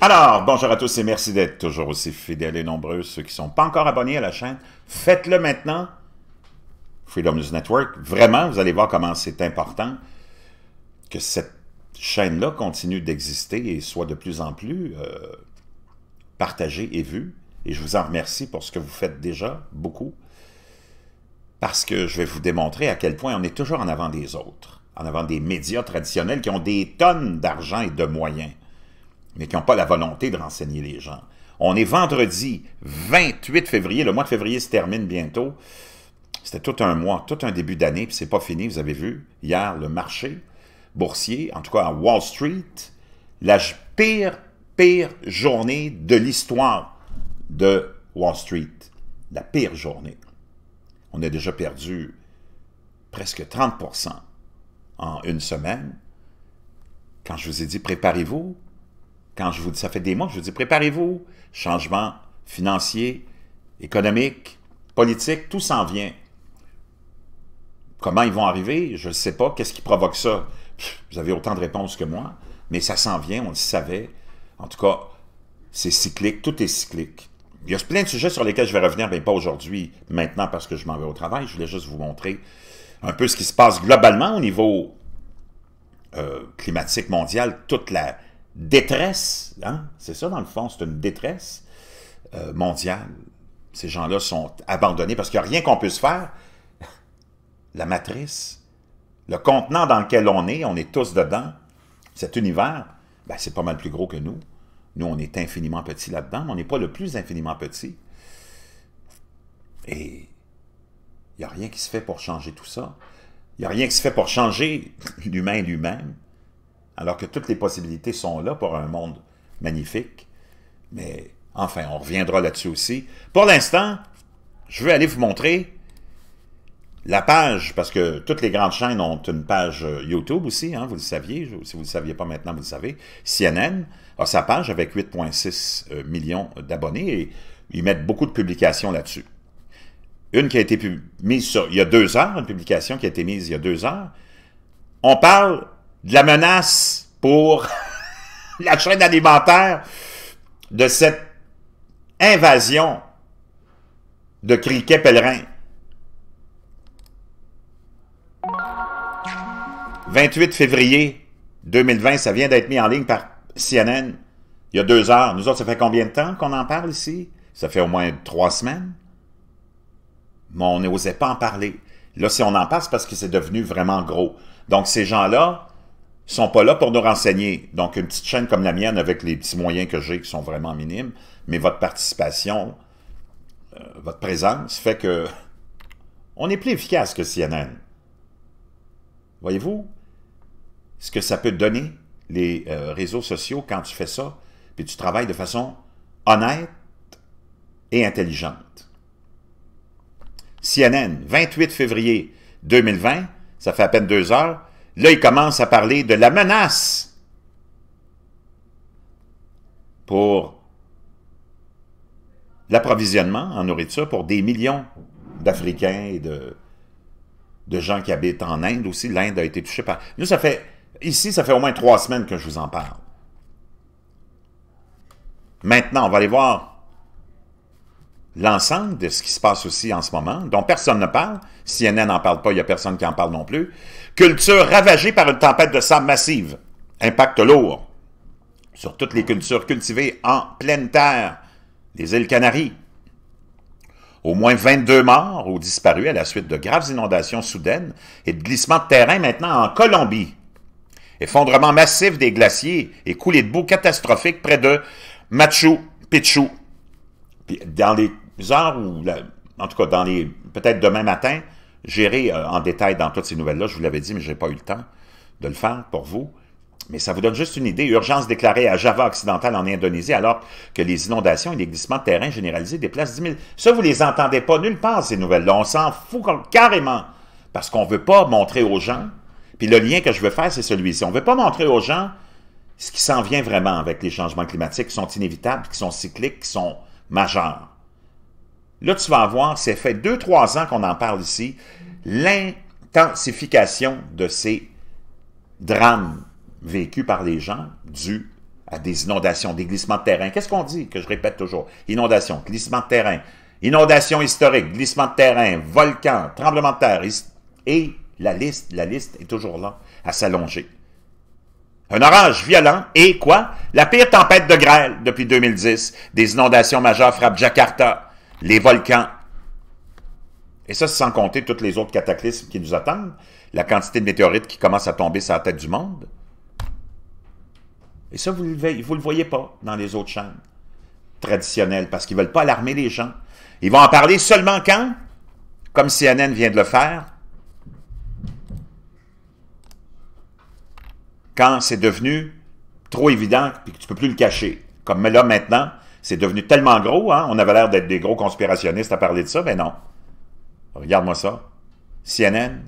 Alors, bonjour à tous et merci d'être toujours aussi fidèles et nombreux. Ceux qui ne sont pas encore abonnés à la chaîne, faites-le maintenant. Freedom News Network, vraiment, vous allez voir comment c'est important que cette chaîne-là continue d'exister et soit de plus en plus euh, partagée et vue. Et je vous en remercie pour ce que vous faites déjà, beaucoup, parce que je vais vous démontrer à quel point on est toujours en avant des autres, en avant des médias traditionnels qui ont des tonnes d'argent et de moyens mais qui n'ont pas la volonté de renseigner les gens. On est vendredi 28 février, le mois de février se termine bientôt. C'était tout un mois, tout un début d'année, puis c'est pas fini, vous avez vu, hier, le marché boursier, en tout cas à Wall Street, la pire, pire journée de l'histoire de Wall Street. La pire journée. On a déjà perdu presque 30 en une semaine. Quand je vous ai dit, préparez-vous, quand je vous dis ça fait des mois, je vous dis préparez-vous, changement financier, économique, politique, tout s'en vient. Comment ils vont arriver, je ne sais pas, qu'est-ce qui provoque ça? Vous avez autant de réponses que moi, mais ça s'en vient, on le savait. En tout cas, c'est cyclique, tout est cyclique. Il y a plein de sujets sur lesquels je vais revenir, mais pas aujourd'hui, maintenant parce que je m'en vais au travail. Je voulais juste vous montrer un peu ce qui se passe globalement au niveau euh, climatique mondial, toute la, détresse, hein? c'est ça dans le fond, c'est une détresse euh, mondiale. Ces gens-là sont abandonnés parce qu'il n'y a rien qu'on puisse faire. La matrice, le contenant dans lequel on est, on est tous dedans. Cet univers, ben, c'est pas mal plus gros que nous. Nous, on est infiniment petit là-dedans, mais on n'est pas le plus infiniment petit. Et il n'y a rien qui se fait pour changer tout ça. Il n'y a rien qui se fait pour changer l'humain lui-même alors que toutes les possibilités sont là pour un monde magnifique. Mais enfin, on reviendra là-dessus aussi. Pour l'instant, je vais aller vous montrer la page, parce que toutes les grandes chaînes ont une page euh, YouTube aussi, hein, vous le saviez, si vous ne le saviez pas maintenant, vous le savez. CNN a sa page avec 8,6 euh, millions d'abonnés et ils mettent beaucoup de publications là-dessus. Une qui a été mise sur, il y a deux heures, une publication qui a été mise il y a deux heures. On parle de la menace pour la chaîne alimentaire de cette invasion de criquets pèlerins. 28 février 2020, ça vient d'être mis en ligne par CNN il y a deux heures. Nous autres, ça fait combien de temps qu'on en parle ici? Ça fait au moins trois semaines. Mais on n'osait pas en parler. Là, si on en parle, c'est parce que c'est devenu vraiment gros. Donc, ces gens-là, sont pas là pour nous renseigner. Donc, une petite chaîne comme la mienne, avec les petits moyens que j'ai qui sont vraiment minimes, mais votre participation, euh, votre présence, fait que on est plus efficace que CNN. Voyez-vous ce que ça peut donner, les euh, réseaux sociaux, quand tu fais ça, puis tu travailles de façon honnête et intelligente. CNN, 28 février 2020, ça fait à peine deux heures, Là, il commence à parler de la menace pour l'approvisionnement en nourriture pour des millions d'Africains et de, de gens qui habitent en Inde aussi. L'Inde a été touchée par... Nous, ça fait... Ici, ça fait au moins trois semaines que je vous en parle. Maintenant, on va aller voir l'ensemble de ce qui se passe aussi en ce moment, dont personne ne parle, CNN n'en parle pas, il n'y a personne qui en parle non plus, culture ravagée par une tempête de sable massive, impact lourd sur toutes les cultures cultivées en pleine terre, les îles Canaries. Au moins 22 morts ou disparus à la suite de graves inondations soudaines et de glissements de terrain maintenant en Colombie. Effondrement massif des glaciers et coulées de boue catastrophiques près de Machu Picchu, dans les heures ou, en tout cas, dans les peut-être demain matin, j'irai euh, en détail dans toutes ces nouvelles-là. Je vous l'avais dit, mais je n'ai pas eu le temps de le faire pour vous. Mais ça vous donne juste une idée. Urgence déclarée à Java occidentale en Indonésie, alors que les inondations et les glissements de terrain généralisés déplacent 10 000. Ça, vous les entendez pas nulle part, ces nouvelles-là. On s'en fout carrément. Parce qu'on ne veut pas montrer aux gens. Puis le lien que je veux faire, c'est celui-ci. On ne veut pas montrer aux gens ce qui s'en vient vraiment avec les changements climatiques qui sont inévitables, qui sont cycliques, qui sont majeurs. Là, tu vas voir, c'est fait deux, trois ans qu'on en parle ici, l'intensification de ces drames vécus par les gens dus à des inondations, des glissements de terrain. Qu'est-ce qu'on dit, que je répète toujours? Inondations, glissements de terrain, inondations historiques, glissements de terrain, volcans, tremblements de terre, et la liste, la liste est toujours là à s'allonger. Un orage violent et quoi? La pire tempête de grêle depuis 2010. Des inondations majeures frappent Jakarta, les volcans. Et ça, sans compter tous les autres cataclysmes qui nous attendent, la quantité de météorites qui commencent à tomber sur la tête du monde. Et ça, vous ne le, vous le voyez pas dans les autres chaînes traditionnelles, parce qu'ils ne veulent pas alarmer les gens. Ils vont en parler seulement quand, comme CNN vient de le faire, quand c'est devenu trop évident et que tu ne peux plus le cacher. Comme là maintenant, c'est devenu tellement gros, hein? On avait l'air d'être des gros conspirationnistes à parler de ça, mais non. Regarde-moi ça. CNN,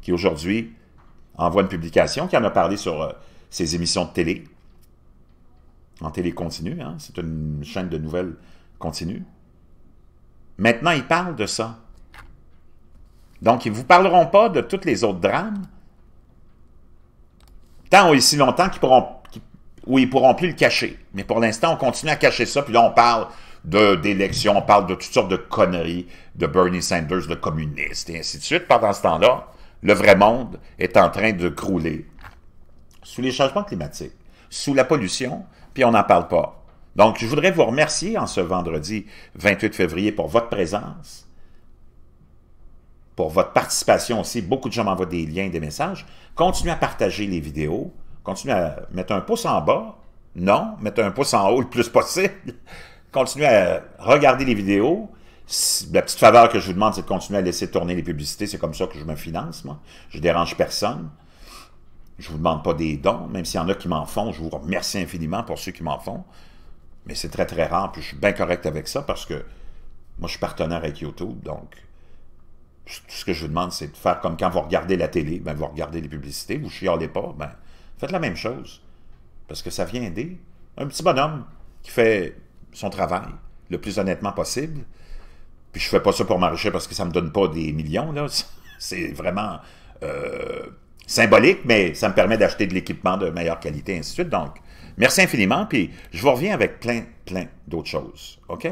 qui aujourd'hui envoie une publication, qui en a parlé sur euh, ses émissions de télé, en télé continue, hein. c'est une chaîne de nouvelles continue. Maintenant, ils parlent de ça. Donc, ils ne vous parleront pas de tous les autres drames, tant ou aussi longtemps qu'ils pourront où ils pourront plus le cacher. Mais pour l'instant, on continue à cacher ça, puis là, on parle d'élections, on parle de toutes sortes de conneries, de Bernie Sanders, de communistes, et ainsi de suite. Pendant ce temps-là, le vrai monde est en train de crouler sous les changements climatiques, sous la pollution, puis on n'en parle pas. Donc, je voudrais vous remercier en ce vendredi 28 février pour votre présence, pour votre participation aussi. Beaucoup de gens m'envoient des liens, des messages. Continuez à partager les vidéos. Continuez à mettre un pouce en bas. Non, mettez un pouce en haut le plus possible. continuez à regarder les vidéos. La petite faveur que je vous demande, c'est de continuer à laisser tourner les publicités. C'est comme ça que je me finance, moi. Je dérange personne. Je vous demande pas des dons, même s'il y en a qui m'en font. Je vous remercie infiniment pour ceux qui m'en font. Mais c'est très, très rare. Puis je suis bien correct avec ça parce que moi, je suis partenaire avec YouTube. Donc, tout ce que je vous demande, c'est de faire comme quand vous regardez la télé. Ben, vous regardez les publicités, vous chialez pas. Ben, Faites la même chose. Parce que ça vient aider un petit bonhomme qui fait son travail le plus honnêtement possible. Puis je fais pas ça pour m'enrichir parce que ça me donne pas des millions. Là. C'est vraiment euh, symbolique, mais ça me permet d'acheter de l'équipement de meilleure qualité, ainsi de suite. Donc, merci infiniment. Puis je vous reviens avec plein, plein d'autres choses. OK?